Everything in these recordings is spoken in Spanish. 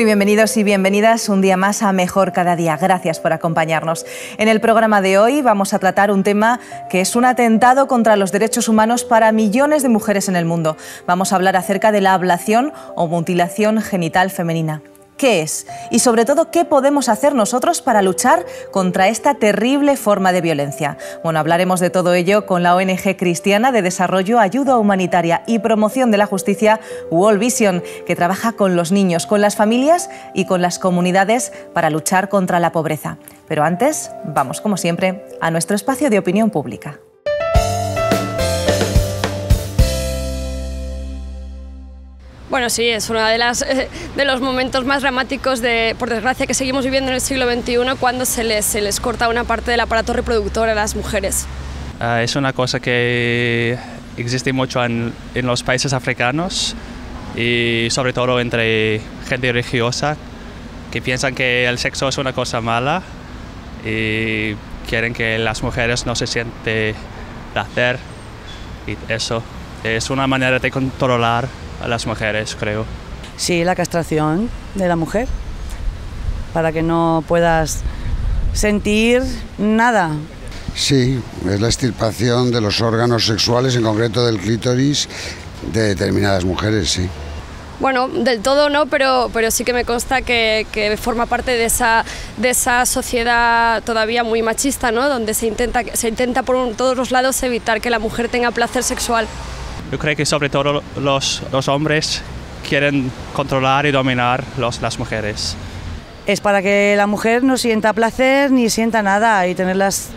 Muy bienvenidos y bienvenidas un día más a Mejor Cada Día. Gracias por acompañarnos. En el programa de hoy vamos a tratar un tema que es un atentado contra los derechos humanos para millones de mujeres en el mundo. Vamos a hablar acerca de la ablación o mutilación genital femenina qué es y sobre todo qué podemos hacer nosotros para luchar contra esta terrible forma de violencia. Bueno, hablaremos de todo ello con la ONG cristiana de desarrollo, ayuda humanitaria y promoción de la justicia World Vision, que trabaja con los niños, con las familias y con las comunidades para luchar contra la pobreza. Pero antes, vamos como siempre a nuestro espacio de opinión pública. Bueno, sí, es uno de, las, eh, de los momentos más dramáticos, de, por desgracia, que seguimos viviendo en el siglo XXI cuando se les, se les corta una parte del aparato reproductor a las mujeres. Ah, es una cosa que existe mucho en, en, los países africanos y sobre todo entre gente religiosa que piensan que el sexo es una cosa mala y quieren que las mujeres no se sienten placer y eso es una manera de controlar a las mujeres, creo. Sí, la castración de la mujer, para que no puedas sentir nada. Sí, es la extirpación de los órganos sexuales, en concreto del clítoris, de determinadas mujeres, sí. Bueno, del todo no, pero, pero sí que me consta que, forma parte de esa, de esa sociedad todavía muy machista, ¿no? Donde se intenta, se intenta por todos los lados evitar que la mujer tenga placer sexual. Yo creo que sobre todo los, los hombres quieren controlar y dominar los, las mujeres. Es para que la mujer no sienta placer ni sienta nada y tenerlas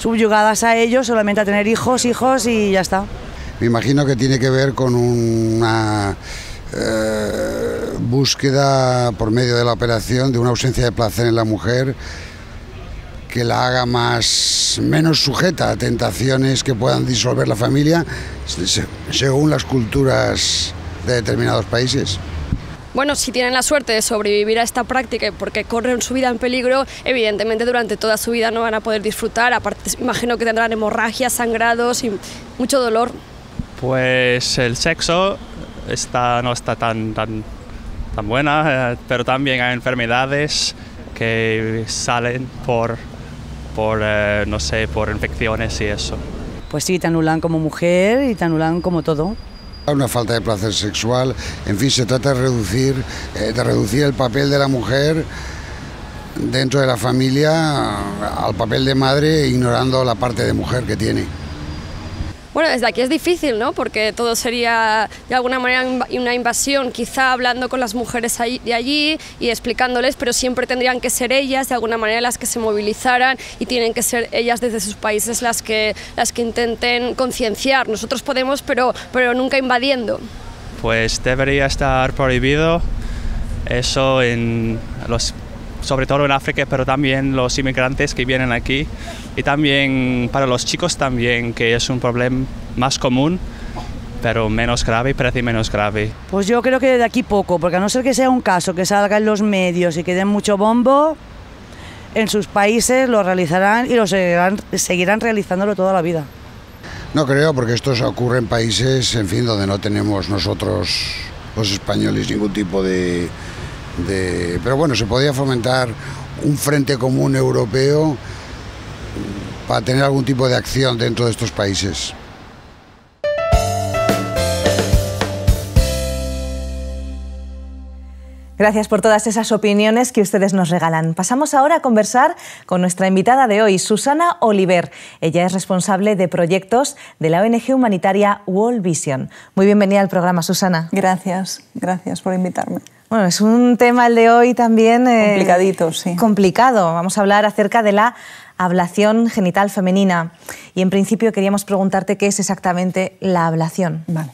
subyugadas a ellos solamente a tener hijos, hijos y ya está. Me imagino que tiene que ver con una eh, búsqueda por medio de la operación de una ausencia de placer en la mujer que la haga más menos sujeta a tentaciones que puedan disolver la familia según las culturas de determinados países. Bueno, si tienen la suerte de sobrevivir a esta práctica porque corren su vida en peligro, evidentemente durante toda su vida no van a poder disfrutar. Aparte, imagino que tendrán hemorragias, sangrados y mucho dolor. Pues el sexo está, no está tan, tan, tan buena, eh, pero también hay enfermedades que salen por por, eh, no sé, por infecciones y eso. Pues sí, te como mujer y te como todo. Una falta de placer sexual, en fin, se trata de reducir, eh, de reducir el papel de la mujer dentro de la familia al papel de madre, ignorando la parte de mujer que tiene. Bueno, desde aquí es difícil, ¿no? Porque todo sería de alguna manera una invasión, quizá hablando con las mujeres de allí y explicándoles, pero siempre tendrían que ser ellas de alguna manera las que se movilizaran y tienen que ser ellas desde sus países las que, las que intenten concienciar. Nosotros podemos, pero, pero nunca invadiendo. Pues debería estar prohibido eso en los sobre todo en África, pero también los inmigrantes que vienen aquí y también para los chicos también, que es un problema más común, pero menos grave, parece menos grave. Pues yo creo que de aquí poco, porque a no ser que sea un caso que salga en los medios y que den mucho bombo, en sus países lo realizarán y lo seguirán, realizándolo toda la vida. No creo, porque esto ocurre en países, en fin, donde no tenemos nosotros, los españoles, ningún tipo de... de... Pero bueno, se podría fomentar un frente común europeo para tener algún tipo de acción dentro de estos países. Gracias por todas esas opiniones que ustedes nos regalan. Pasamos ahora a conversar con nuestra invitada de hoy, Susana Oliver. Ella es responsable de proyectos de la ONG humanitaria World Vision. Muy bienvenida al programa, Susana. Gracias, gracias por invitarme. Bueno, es un tema el de hoy también... Eh, Complicadito, sí. Complicado. Vamos a hablar acerca de la ablación genital femenina. Y en principio queríamos preguntarte qué es exactamente la ablación. Vale.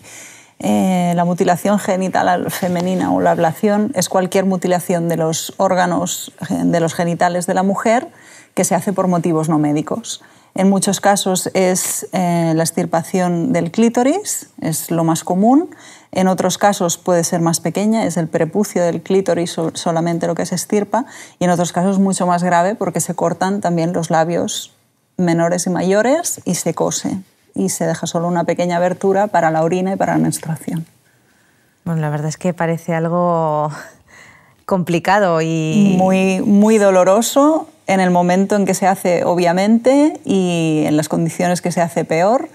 Eh, la mutilación genital femenina o la ablación es cualquier mutilación de los órganos de los genitales de la mujer que se hace por motivos no médicos. En muchos casos es eh, la extirpación del clítoris, es lo más común. En otros casos puede ser más pequeña, es el prepucio del clítoris solamente lo que se estirpa. Y en otros casos mucho más grave porque se cortan también los labios menores y mayores y se cose. Y se deja solo una pequeña abertura para la orina y para la menstruación. Bueno, la verdad es que parece algo complicado y... Muy, muy doloroso en el momento en que se hace, obviamente, y en las condiciones que se hace peor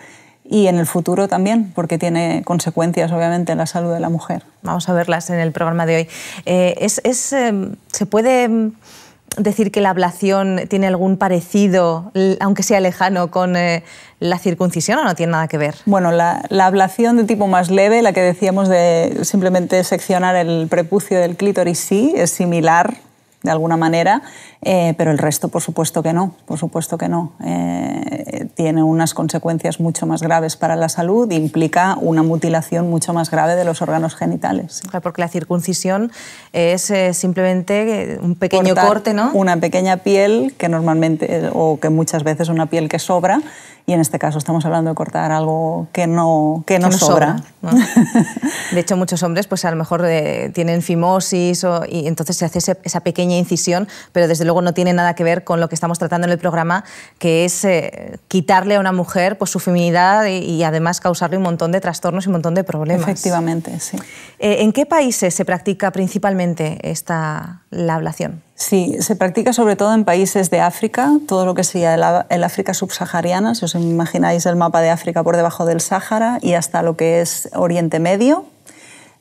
y en el futuro también, porque tiene consecuencias, obviamente, en la salud de la mujer. Vamos a verlas en el programa de hoy. Eh, es, em, ¿Se puede em, decir que la ablación tiene algún parecido, aunque sea lejano, con eh, la circuncisión o no tiene nada que ver? Bueno, la, la, ablación de tipo más leve, la que decíamos de simplemente seccionar el prepucio del clítoris, sí, es similar de alguna manera, eh, pero el resto, por supuesto que no, por supuesto que no. Eh, tiene unas consecuencias mucho más graves para la salud, implica una mutilación mucho más grave de los órganos genitales. Porque la circuncisión es eh, simplemente un pequeño corte, ¿no? Una pequeña piel que normalmente, o que muchas veces una piel que sobra, y en este caso estamos hablando de cortar algo que no, que no, sobra. De hecho, muchos hombres pues a lo mejor tienen fimosis y entonces se hace esa pequeña incisión, pero desde no tiene nada que ver con lo que estamos tratando en el programa, que es eh, quitarle a una mujer pues, su feminidad y, además causarle un montón de trastornos y un montón de problemas. Efectivamente, sí. Eh, ¿En qué países se practica principalmente esta, la ablación? Sí, se practica sobre todo en países de África, todo lo que sería el, el, África subsahariana, si os imagináis el mapa de África por debajo del Sáhara y hasta lo que es Oriente Medio.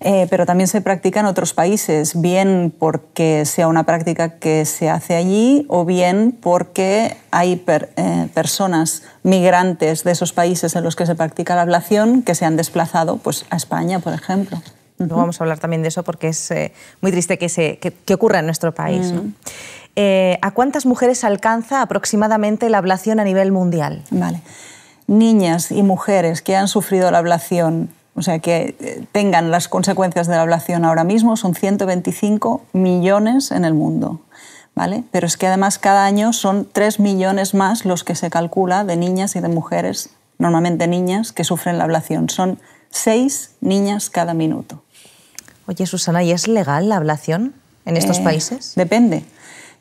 Eh, pero también se practica en otros países, bien porque sea una práctica que se hace allí o bien porque hay eh, personas migrantes de esos países en los que se practica la ablación que se han desplazado pues, a España, por ejemplo. Luego vamos a hablar también de eso porque es eh, muy triste que, se, ocurra en nuestro país. Mm. ¿A cuántas mujeres alcanza aproximadamente la ablación a nivel mundial? Niñas y mujeres que han sufrido la ablación o sea, que eh, tengan las consecuencias de la ablación ahora mismo son 125 millones en el mundo. ¿Vale? Pero es que además cada año son 3 millones más los que se calcula de niñas y de mujeres, normalmente niñas, que sufren la ablación. Son 6 niñas cada minuto. Oye, Susana, ¿y es legal la ablación en estos eh, países? Depende.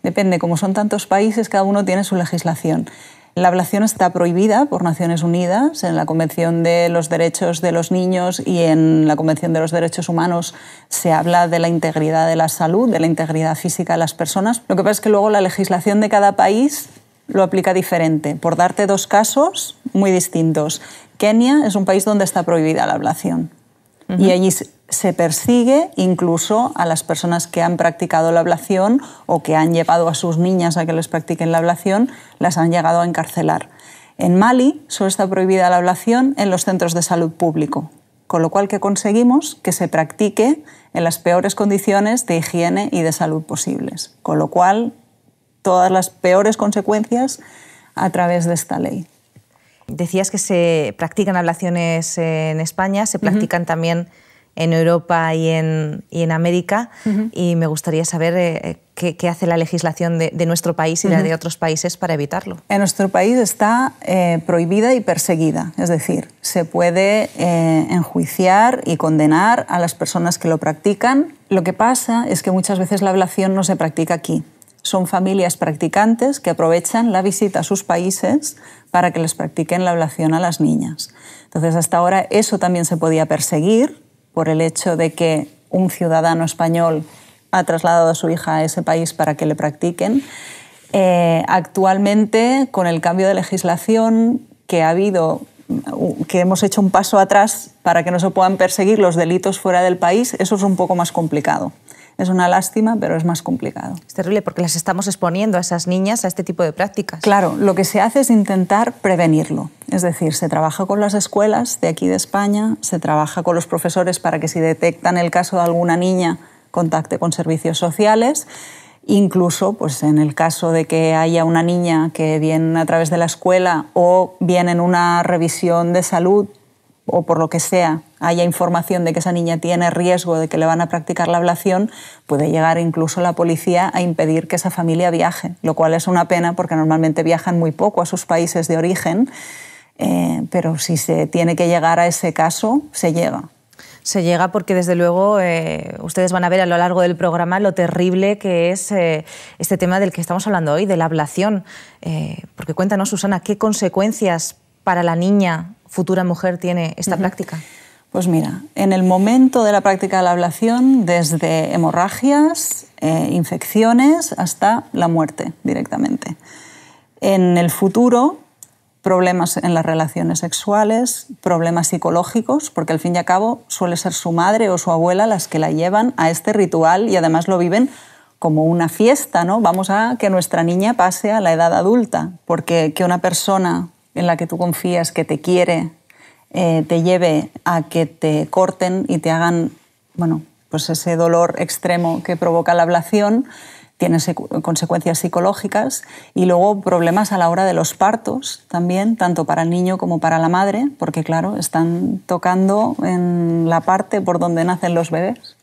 Depende, como son tantos países, cada uno tiene su legislación. La ablación está prohibida por Naciones Unidas en la Convención de los Derechos de los Niños y en la Convención de los Derechos Humanos se habla de la integridad de la salud, de la integridad física de las personas. Lo que pasa es que luego la legislación de cada país lo aplica diferente. Por darte dos casos muy distintos. Kenia es un país donde está prohibida la ablación y allí se persigue incluso a las personas que han practicado la ablación o que han llevado a sus niñas a que les practiquen la ablación, las han llegado a encarcelar. En Mali solo está prohibida la ablación en los centros de salud público, con lo cual que conseguimos que se practique en las peores condiciones de higiene y de salud posibles, con lo cual todas las peores consecuencias a través de esta ley. Decías que se practican ablaciones en España, se practican también en Europa y en, y en América y me gustaría saber eh, eh, qué, hace la legislación de, nuestro país y la de otros países para evitarlo. En nuestro país está eh, prohibida y perseguida, es decir, se puede enjuiciar y condenar a las personas que lo practican. Lo que pasa es que muchas veces la ablación no se practica aquí. Son familias practicantes que aprovechan la visita a sus países para que les practiquen la ablación a las niñas. Entonces, hasta ahora eso también se podía perseguir por el hecho de que un ciudadano español ha trasladado a su hija a ese país para que le practiquen. Eh, actualmente, con el cambio de legislación que ha habido, que hemos hecho un paso atrás para que no se puedan perseguir los delitos fuera del país, eso es un poco más complicado. Es una lástima, pero es más complicado. Es terrible porque las estamos exponiendo a esas niñas a este tipo de prácticas. Claro, lo que se hace es intentar prevenirlo. Es decir, se trabaja con las escuelas de aquí de España, se trabaja con los profesores para que si detectan el caso de alguna niña contacte con servicios sociales incluso pues en el caso de que haya una niña que viene a través de la escuela o viene en una revisión de salud o por lo que sea haya información de que esa niña tiene riesgo de que le van a practicar la ablación, puede llegar incluso la policía a impedir que esa familia viaje, lo cual es una pena porque normalmente viajan muy poco a sus países de origen, eh, pero si se tiene que llegar a ese caso, se llega se llega porque desde luego eh, ustedes van a ver a lo largo del programa lo terrible que es eh, este tema del que estamos hablando hoy, de la ablación. porque cuéntanos, Susana, ¿qué consecuencias para la niña futura mujer tiene esta práctica? Pues mira, en el momento de la práctica de la ablación, desde hemorragias, eh, infecciones, hasta la muerte directamente. En el futuro, problemas en las relaciones sexuales, problemas psicológicos, porque al fin y al cabo suele ser su madre o su abuela las que la llevan a este ritual y además lo viven como una fiesta, ¿no? Vamos a que nuestra niña pase a la edad adulta, porque que una persona en la que tú confías, que te quiere, eh, te lleve a que te corten y te hagan, bueno, pues ese dolor extremo que provoca la ablación, tiene consecuencias psicológicas y luego problemas a la hora de los partos también, tanto para el niño como para la madre, porque claro, están tocando en la parte por donde nacen los bebés.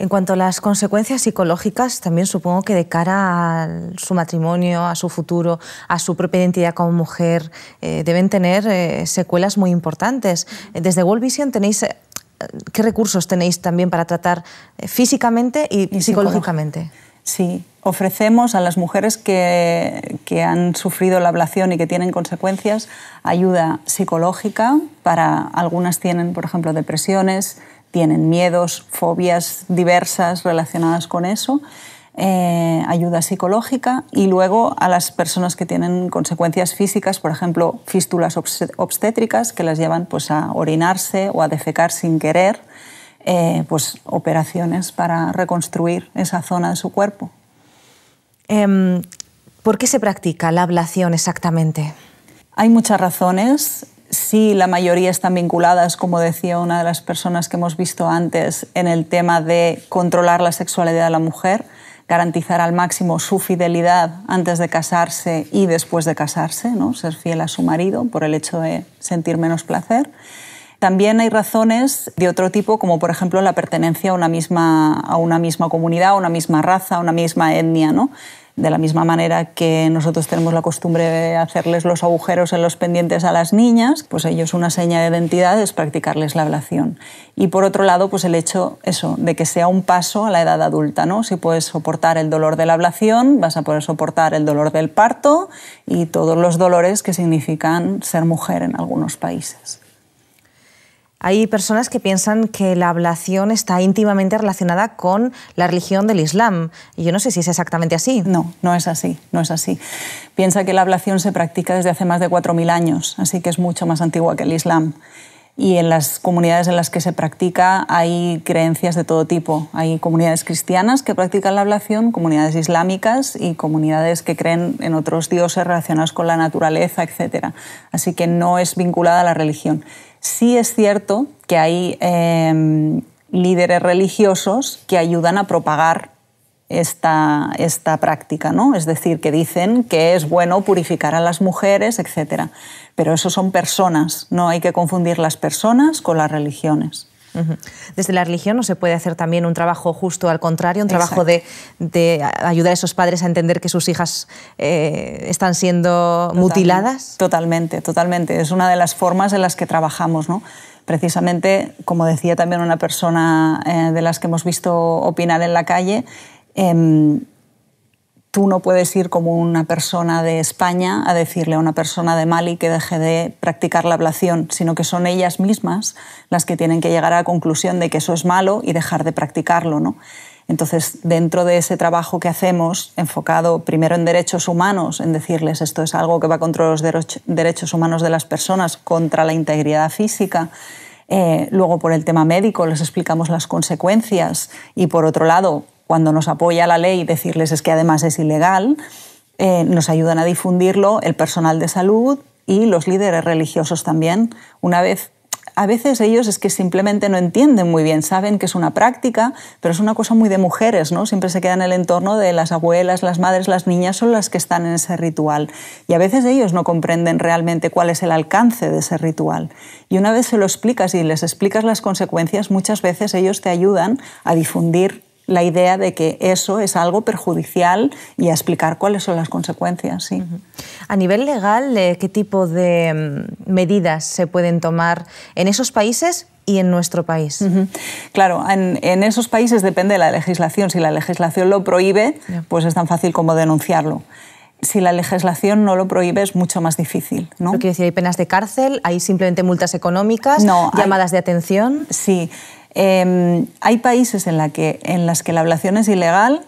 En cuanto a las consecuencias psicológicas, también supongo que de cara a su matrimonio, a su futuro, a su propia identidad como mujer, eh, deben tener eh, secuelas muy importantes. Desde World Vision tenéis... Eh, ¿Qué recursos tenéis también para tratar físicamente y, psicológicamente? Sí, ofrecemos a las mujeres que, que, han sufrido la ablación y que tienen consecuencias ayuda psicológica para algunas tienen, por ejemplo, depresiones, tienen miedos, fobias diversas relacionadas con eso, eh, ayuda psicológica y luego a las personas que tienen consecuencias físicas, por ejemplo, fístulas obstétricas que las llevan pues, a orinarse o a defecar sin querer, eh, pues operaciones para reconstruir esa zona de su cuerpo. Em, ¿Por qué se practica la ablación exactamente? Hay muchas razones sí la mayoría están vinculadas, como decía una de las personas que hemos visto antes, en el tema de controlar la sexualidad de la mujer, garantizar al máximo su fidelidad antes de casarse y después de casarse, ¿no? ser fiel a su marido por el hecho de sentir menos placer. También hay razones de otro tipo, como por ejemplo la pertenencia a una misma, a una misma comunidad, a una misma raza, a una misma etnia. ¿no? de la misma manera que nosotros tenemos la costumbre de hacerles los agujeros en los pendientes a las niñas, pues ellos una seña de identidad es practicarles la ablación. Y por otro lado, pues el hecho eso, de que sea un paso a la edad adulta, ¿no? Si puedes soportar el dolor de la ablación, vas a poder soportar el dolor del parto y todos los dolores que significan ser mujer en algunos países. Hay personas que piensan que la ablación está íntimamente relacionada con la religión del Islam. Y yo no sé si es exactamente así. No, no es así, no es así. Piensa que la ablación se practica desde hace más de 4.000 años, así que es mucho más antigua que el Islam. Y en las comunidades en las que se practica hay creencias de todo tipo. Hay comunidades cristianas que practican la ablación, comunidades islámicas y comunidades que creen en otros dioses relacionados con la naturaleza, etc. Así que no es vinculada a la religión. Sí es cierto que hay em, líderes religiosos que ayudan a propagar esta, práctica, ¿no? Es decir, que dicen que es bueno purificar a las mujeres, etc. Pero eso son personas, no hay que confundir las personas con las religiones. Desde la religión no se puede hacer también un trabajo justo al contrario, un trabajo de, ayudar a esos padres a entender que sus hijas eh, están siendo mutiladas. Totalmente, totalmente. Es una de las formas en las que trabajamos, Precisamente, como decía también una persona eh, de las que hemos visto opinar en la calle, em, tú no puedes ir como una persona de España a decirle a una persona de Mali que deje de practicar la ablación, sino que son ellas mismas las que tienen que llegar a la conclusión de que eso es malo y dejar de practicarlo. ¿no? Entonces, dentro de ese trabajo que hacemos, enfocado primero en derechos humanos, en decirles esto es algo que va contra los derechos humanos de las personas, contra la integridad física, eh, luego por el tema médico les explicamos las consecuencias y por otro lado cuando nos apoya la ley, decirles es que además es ilegal, eh, nos ayudan a difundirlo el personal de salud y los líderes religiosos también. Una vez a veces ellos es que simplemente no entienden muy bien, saben que es una práctica, pero es una cosa muy de mujeres, ¿no? Siempre se queda en el entorno de las abuelas, las madres, las niñas son las que están en ese ritual. Y a veces ellos no comprenden realmente cuál es el alcance de ese ritual. Y una vez se lo explicas y les explicas las consecuencias, muchas veces ellos te ayudan a difundir la idea de que eso es algo perjudicial y a explicar cuáles son las consecuencias. Sí. A nivel legal, eh, ¿qué tipo de mm, medidas se pueden tomar en esos países y en nuestro país? Claro, en, esos países depende de la legislación. Si la legislación lo prohíbe, pues es tan fácil como denunciarlo. Si la legislación no lo prohíbe es mucho más difícil. ¿no? quiere decir, hay penas de cárcel, hay simplemente multas económicas, no, llamadas de atención. Sí, Em, hay países en, los que, en las que la ablación es ilegal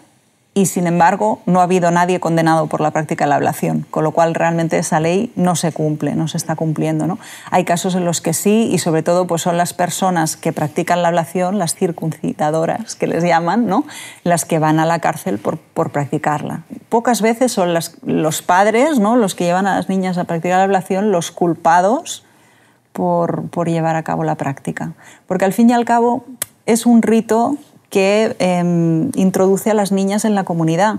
y sin embargo no ha habido nadie condenado por la práctica de la ablación, con lo cual realmente esa ley no se cumple, no se está cumpliendo. Hay casos en los que sí y sobre todo pues son las personas que practican la ablación, las circuncidadoras que les llaman, ¿no? las que van a la cárcel por, practicarla. Pocas veces son los padres, ¿no? los que llevan a las niñas a practicar la ablación, los culpados por, llevar a cabo la práctica. Porque al fin y al cabo es un rito que em, introduce a las niñas en la comunidad.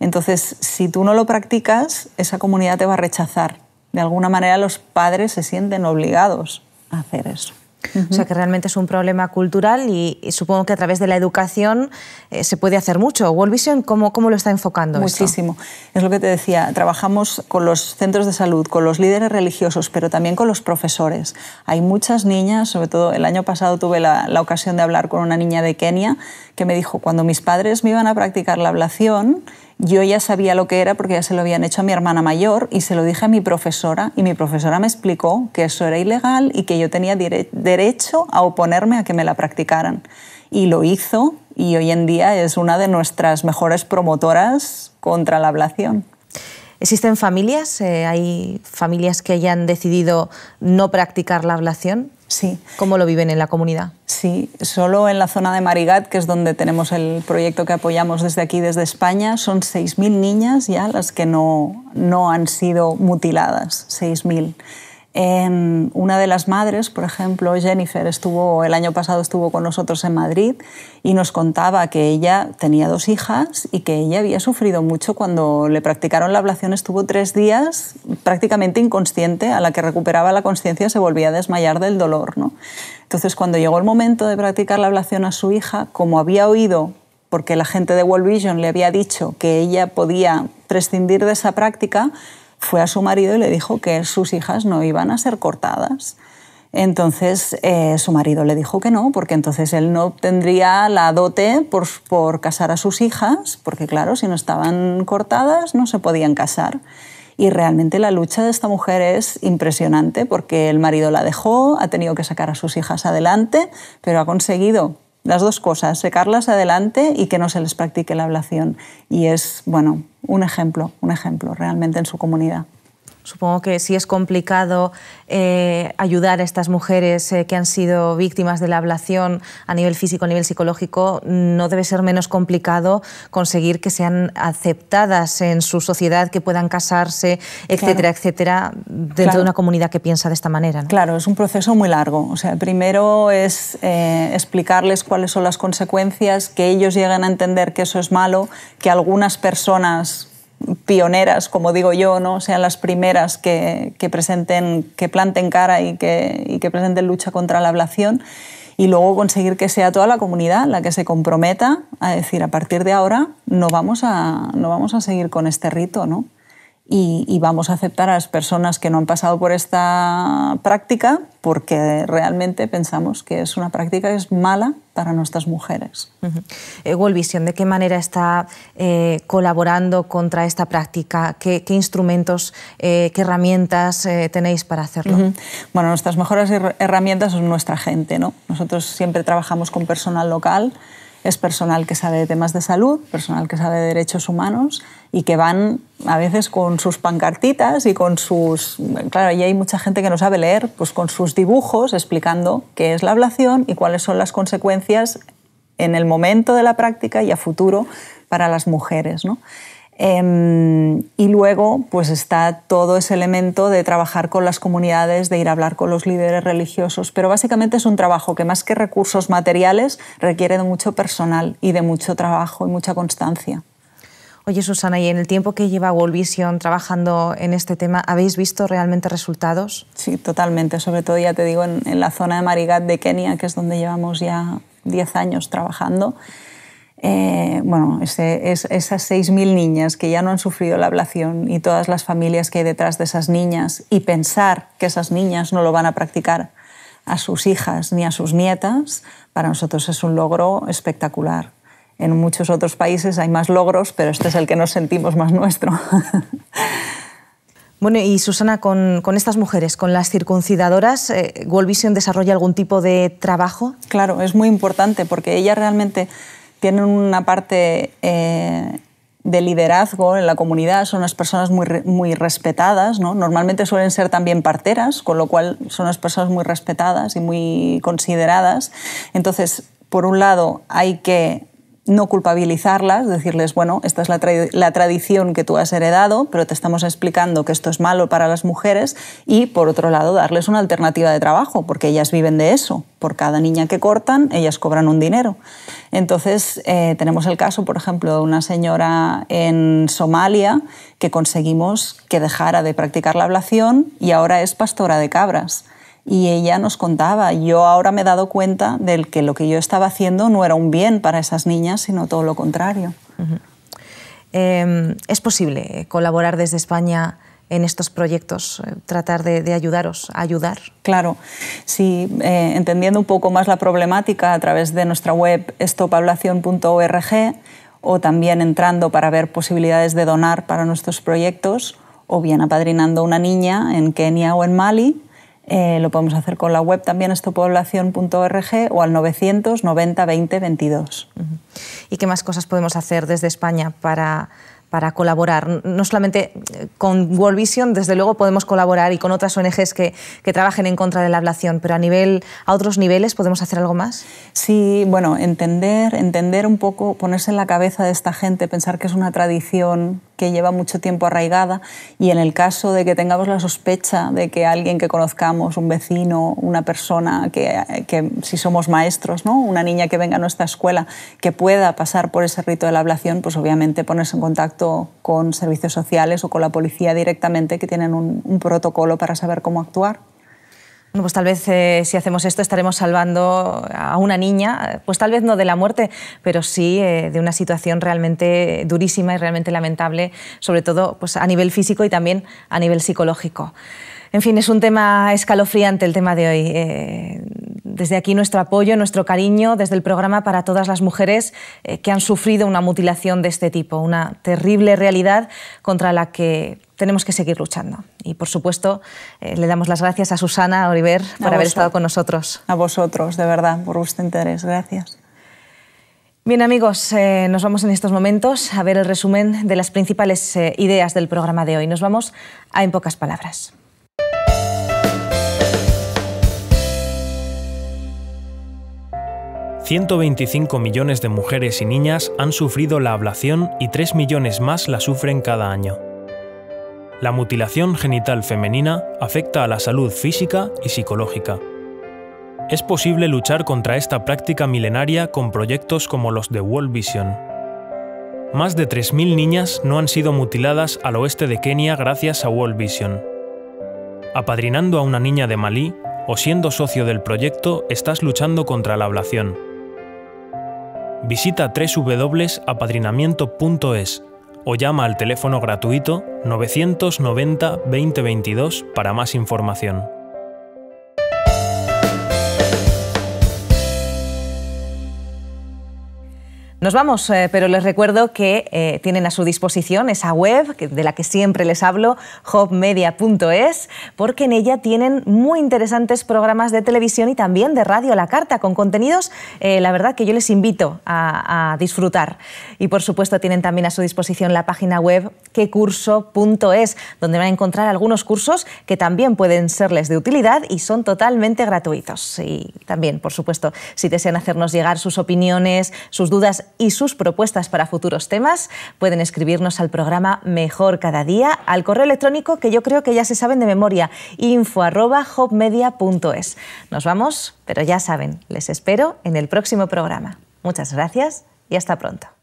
Entonces, si tú no lo practicas, esa comunidad te va a rechazar. De alguna manera los padres se sienten obligados a hacer eso. O sea que realmente es un problema cultural y, supongo que a través de la educación eh, se puede hacer mucho. World Vision, ¿cómo, cómo lo está enfocando? Muchísimo. Es lo que te decía, trabajamos con los centros de salud, con los líderes religiosos, pero también con los profesores. Hay muchas niñas, sobre todo el año pasado tuve la ocasión de hablar con una niña de Kenia que me dijo, cuando mis padres me iban a practicar la ablación, yo ya sabía lo que era porque ya se lo habían hecho a mi hermana mayor y se lo dije a mi profesora y mi profesora me explicó que eso era ilegal y que yo tenía derecho a oponerme a que me la practicaran. Y lo hizo y hoy en día es una de nuestras mejores promotoras contra la ablación. ¿Existen familias? Eh, ¿Hay familias que hayan decidido no practicar la ablación? Sí. ¿Cómo lo viven en la comunidad? Sí, solo en la zona de Marigat, que es donde tenemos el proyecto que apoyamos desde aquí, desde España, son 6.000 niñas ya las que no, no han sido mutiladas, 6.000. Em, una de las madres, por ejemplo, Jennifer, estuvo el año pasado estuvo con nosotros en Madrid y nos contaba que ella tenía dos hijas y que ella había sufrido mucho cuando le practicaron la ablación. Estuvo tres días prácticamente inconsciente, a la que recuperaba la conciencia se volvía a desmayar del dolor. ¿no? Entonces, cuando llegó el momento de practicar la ablación a su hija, como había oído porque la gente de World Vision le había dicho que ella podía prescindir de esa práctica, fue a su marido y le dijo que sus hijas no iban a ser cortadas. Entonces eh, su marido le dijo que no, porque entonces él no obtendría la dote por, por casar a sus hijas, porque claro, si no estaban cortadas no se podían casar. Y realmente la lucha de esta mujer es impresionante porque el marido la dejó, ha tenido que sacar a sus hijas adelante, pero ha conseguido las dos cosas, secarlas adelante y que no se les practique la ablación. Y es, bueno, un ejemplo, un ejemplo realmente en su comunidad. Supongo que si es complicado eh, ayudar a estas mujeres eh, que han sido víctimas de la ablación a nivel físico, a nivel psicológico. No debe ser menos complicado conseguir que sean aceptadas en su sociedad, que puedan casarse, etcétera, etcétera, dentro de una comunidad que piensa de esta manera. Claro, es un proceso muy largo. O sea, primero es eh, explicarles cuáles son las consecuencias, que ellos lleguen a entender que eso es malo, que algunas personas pioneras, como digo yo, ¿no? sean las primeras que, presenten, que planten cara y que, y presenten lucha contra la ablación y luego conseguir que sea toda la comunidad la que se comprometa a decir a partir de ahora no vamos a, no vamos a seguir con este rito, ¿no? y, vamos a aceptar a las personas que no han pasado por esta práctica porque realmente pensamos que es una práctica que es mala para nuestras mujeres. Uh eh, Vision, ¿de qué manera está eh, colaborando contra esta práctica? ¿Qué, instrumentos, eh, qué herramientas tenéis para hacerlo? Bueno, nuestras mejores herramientas son nuestra gente. ¿no? Nosotros siempre trabajamos con personal local es personal que sabe de temas de salud, personal que sabe de derechos humanos y que van a veces con sus pancartitas y con sus... Claro, y hay mucha gente que no sabe leer, pues con sus dibujos explicando qué es la ablación y cuáles son las consecuencias en el momento de la práctica y a futuro para las mujeres. ¿no? Em, y luego, pues está todo ese elemento de trabajar con las comunidades, de ir a hablar con los líderes religiosos. Pero básicamente es un trabajo que, más que recursos materiales, requiere de mucho personal y de mucho trabajo y mucha constancia. Oye, Susana, ¿y en el tiempo que lleva World Vision trabajando en este tema, habéis visto realmente resultados? Sí, totalmente. Sobre todo, ya te digo, en, en la zona de Marigat de Kenia, que es donde llevamos ya 10 años trabajando. Eh, bueno, es, esas 6.000 niñas que ya no han sufrido la ablación y todas las familias que hay detrás de esas niñas y pensar que esas niñas no lo van a practicar a sus hijas ni a sus nietas, para nosotros es un logro espectacular. En muchos otros países hay más logros, pero este es el que nos sentimos más nuestro. Bueno, y Susana, con, estas mujeres, con las circuncidadoras, eh, Vision desarrolla algún tipo de trabajo? Claro, es muy importante porque ella realmente tienen una parte eh, de liderazgo en la comunidad, son unas personas muy, muy respetadas, normalmente suelen ser también parteras, con lo cual son unas personas muy respetadas y muy consideradas. Entonces, por un lado, hay que no culpabilizarlas, decirles, bueno, esta es la, tradición que tú has heredado, pero te estamos explicando que esto es malo para las mujeres y, por otro lado, darles una alternativa de trabajo, porque ellas viven de eso. Por cada niña que cortan, ellas cobran un dinero. Entonces, eh, tenemos el caso, por ejemplo, de una señora en Somalia que conseguimos que dejara de practicar la ablación y ahora es pastora de cabras. Y ella nos contaba, yo ahora me he dado cuenta de que lo que yo estaba haciendo no era un bien para esas niñas, sino todo lo contrario. Em, ¿Es posible colaborar desde España en estos proyectos, eh, tratar de, ayudaros a ayudar. Claro, sí, eh, entendiendo un poco más la problemática a través de nuestra web estopablación.org o también entrando para ver posibilidades de donar para nuestros proyectos o bien apadrinando una niña en Kenia o en Mali. Eh, lo podemos hacer con la web también estopoblación.org o al 990 20 22. ¿Y qué más cosas podemos hacer desde España para para colaborar. No solamente eh, con World Vision, desde luego podemos colaborar y con otras ONGs que, trabajen en contra de la ablación, pero a, nivel, a otros niveles podemos hacer algo más. Sí, bueno, entender, entender un poco, ponerse en la cabeza de esta gente, pensar que es una tradición que lleva mucho tiempo arraigada y en el caso de que tengamos la sospecha de que alguien que conozcamos, un vecino, una persona que, si somos maestros, ¿no? una niña que venga a nuestra escuela, que pueda pasar por ese rito de la ablación, pues obviamente ponerse en contacto con servicios sociales o con la policía directamente que tienen un protocolo para saber cómo actuar pues tal vez eh, si hacemos esto estaremos salvando a una niña, pues tal vez no de la muerte, pero sí eh, de una situación realmente durísima y realmente lamentable, sobre todo pues, a nivel físico y también a nivel psicológico. En fin, es un tema escalofriante el tema de hoy. Eh, desde aquí nuestro apoyo, nuestro cariño desde el programa para todas las mujeres que han sufrido una mutilación de este tipo, una terrible realidad contra la que tenemos que seguir luchando. Y por supuesto, eh, le damos las gracias a Susana a Oliver por haber estado con nosotros. A vosotros, de verdad, por vuestro interés. Gracias. Bien amigos, eh, nos vamos en estos momentos a ver el resumen de las principales eh, ideas del programa de hoy. Nos vamos a En pocas palabras. ...125 millones de mujeres y niñas han sufrido la ablación y 3 millones más la sufren cada año. La mutilación genital femenina afecta a la salud física y psicológica. Es posible luchar contra esta práctica milenaria con proyectos como los de World Vision. Más de 3.000 niñas no han sido mutiladas al oeste de Kenia gracias a World Vision. Apadrinando a una niña de Malí o siendo socio del proyecto, estás luchando contra la ablación. Visita www.apadrinamiento.es o llama al teléfono gratuito 990 2022 para más información. Nos vamos, eh, pero les recuerdo que eh, tienen a su disposición esa web de la que siempre les hablo, hopmedia.es, porque en ella tienen muy interesantes programas de televisión y también de radio la carta, con contenidos, eh, la verdad, que yo les invito a, disfrutar. Y por supuesto tienen también a su disposición la página web quecurso.es, donde van a encontrar algunos cursos que también pueden serles de utilidad y son totalmente gratuitos. Y también, por supuesto, si desean hacernos llegar sus opiniones, sus dudas, y sus propuestas para futuros temas, pueden escribirnos al programa Mejor Cada Día, al correo electrónico que yo creo que ya se saben de memoria, info.hopmedia.es. Nos vamos, pero ya saben, les espero en el próximo programa. Muchas gracias y hasta pronto.